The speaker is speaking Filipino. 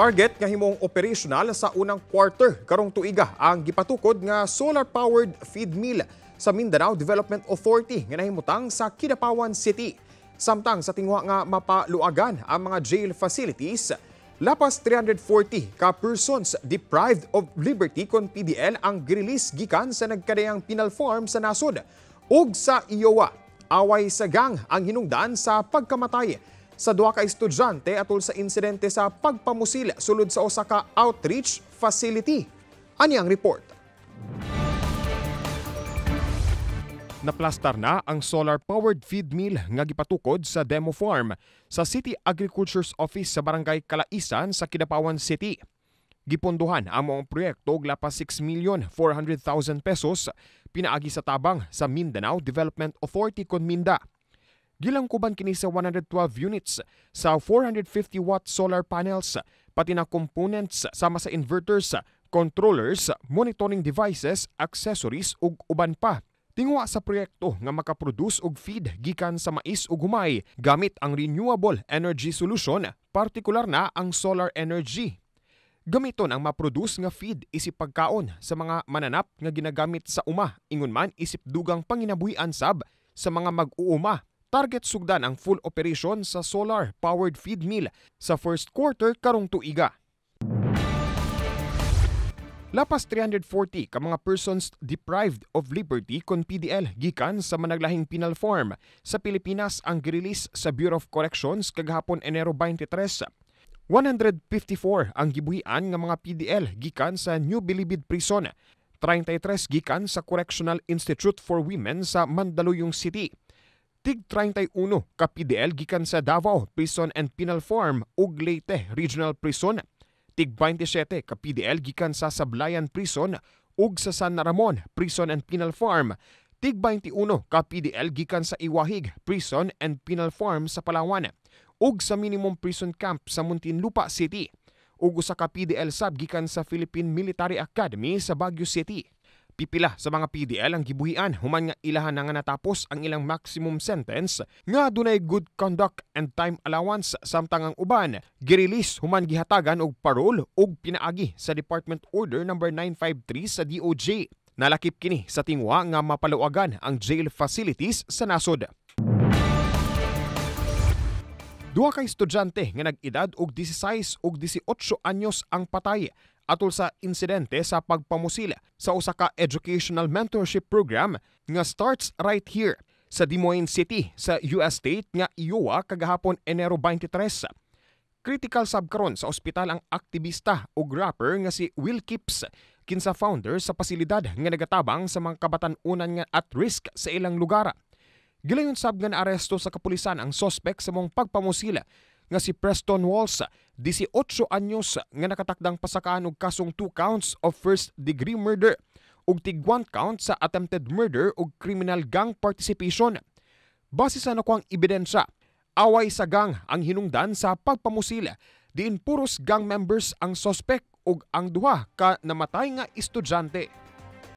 Target nga himong operational sa unang quarter karong tuiga ang gipatukod nga solar-powered feed mill sa Mindanao Development Authority nga nahimutang sa Kidapawan City. Samtang sa tingwa nga mapaluagan ang mga jail facilities, lapas 340 ka persons deprived of liberty kon PDL ang girelease gikan sa nagkadayang penal farm sa nasod ug sa Iowa. Away sa gang ang hinungdan sa pagkamatay sa duha ka estudyante atol sa insidente sa pagpamusila sulod sa Osaka outreach facility. Anyang report. Naplastar na ang solar-powered feed mill nga gipatukod sa demo farm sa City Agriculture's Office sa Barangay Kalaisan sa Kidapawan City. Gipondohan ang mga proyekto og 6,400,000 pesos pinaagi sa tabang sa Mindanao Development Authority kon Minda gilangkuban kini sa 112 units sa 450 watt solar panels pati na components sama sa inverters, controllers, monitoring devices, accessories ug uban pa. Tingwa sa proyekto nga makaproduce og feed gikan sa mais ug humay gamit ang renewable energy solution, partikular na ang solar energy. Gamiton ang maproduce nga feed isip pagkaon sa mga mananap nga ginagamit sa uma ingon man isip dugang panginabuhian sab sa mga mag-uuma target sugdan ang full operation sa solar-powered feed mill sa first quarter karong tuiga. Lapas 340 ka mga persons deprived of liberty kon PDL gikan sa managlahing penal form sa Pilipinas ang girelease sa Bureau of Corrections kagahapon Enero 23. 154 ang gibuhian nga mga PDL gikan sa New Bilibid Prison, 33 gikan sa Correctional Institute for Women sa Mandaluyong City, tig 31 ka PDL gikan sa Davao Prison and Penal Farm ug Leyte Regional Prison, tig 27 ka PDL gikan sa Sablayan Prison ug sa San Ramon Prison and Penal Farm, tig 21 ka PDL gikan sa Iwahig Prison and Penal Farm sa Palawan ug sa minimum prison camp sa Muntinlupa City ug usa ka PDL sub gikan sa Philippine Military Academy sa Baguio City. Pipila sa mga PDL ang gibuhian human nga ilahan na nga natapos ang ilang maximum sentence nga dunay good conduct and time allowance samtang ang uban girelease human gihatagan og parol og pinaagi sa Department Order number no. 953 sa DOJ. Nalakip kini sa tingwa nga mapaluagan ang jail facilities sa nasod. Duha ka estudyante nga nag-edad og 16 og 18 anyos ang patay atol sa insidente sa pagpamusila sa usa ka educational mentorship program nga starts right here sa Des Moines City sa US state nga Iowa kagahapon Enero 23. Critical sab karon sa ospital ang aktivista o rapper nga si Will Kips kinsa founder sa pasilidad nga nagatabang sa mga kabatan-unan nga at risk sa ilang lugar. Gilayon sab nga naaresto sa kapulisan ang sospek sa mong pagpamusila nga si Preston Walls, 18 anyos nga nakatakdang pasakaan og kasong 2 counts of first degree murder ug tig 1 count sa attempted murder ug criminal gang participation. Base sa nakuang ebidensya, away sa gang ang hinungdan sa pagpamusila diin puros gang members ang suspect ug ang duha ka namatay nga estudyante.